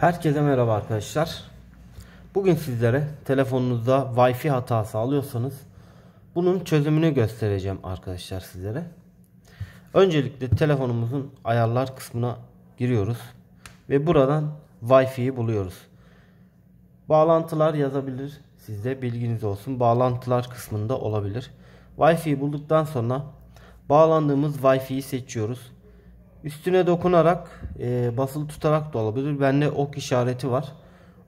Herkese merhaba arkadaşlar. Bugün sizlere telefonunuzda Wi-Fi hatası alıyorsanız bunun çözümünü göstereceğim arkadaşlar sizlere. Öncelikle telefonumuzun ayarlar kısmına giriyoruz ve buradan Wi-Fi'yi buluyoruz. Bağlantılar yazabilir. Sizde bilginiz olsun. Bağlantılar kısmında olabilir. Wi-Fi'yi bulduktan sonra bağlandığımız Wi-Fi'yi seçiyoruz. Üstüne dokunarak e, basılı tutarak da olabilir. Bende ok işareti var.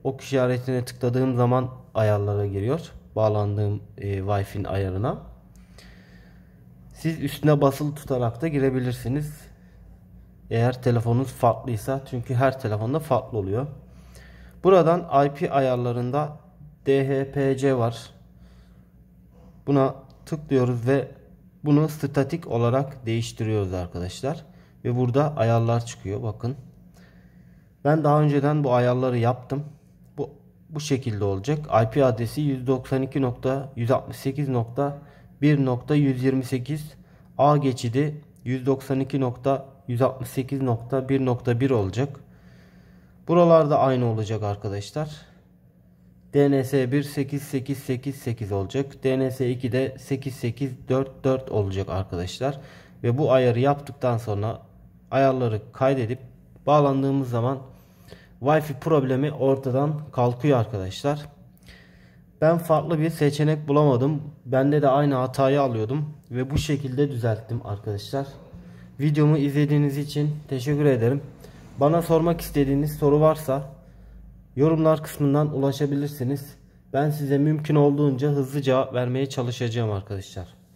Ok işaretine tıkladığım zaman ayarlara giriyor. Bağlandığım e, Wi-Fi'nin ayarına. Siz üstüne basılı tutarak da girebilirsiniz. Eğer telefonunuz farklıysa çünkü her telefonda farklı oluyor. Buradan IP ayarlarında DHCP var. Buna tıklıyoruz ve bunu statik olarak değiştiriyoruz arkadaşlar. Ve burada ayarlar çıkıyor bakın. Ben daha önceden bu ayarları yaptım. Bu, bu şekilde olacak. IP adresi 192.168.1.128 A geçidi 192.168.1.1 olacak. Buralarda aynı olacak arkadaşlar. DNS 1 8888 olacak. DNS 2 de 8844 olacak arkadaşlar. Ve bu ayarı yaptıktan sonra ayarları kaydedip bağlandığımız zaman Wi-Fi problemi ortadan kalkıyor arkadaşlar. Ben farklı bir seçenek bulamadım. Bende de aynı hatayı alıyordum ve bu şekilde düzelttim arkadaşlar. Videomu izlediğiniz için teşekkür ederim. Bana sormak istediğiniz soru varsa yorumlar kısmından ulaşabilirsiniz. Ben size mümkün olduğunca hızlı cevap vermeye çalışacağım arkadaşlar.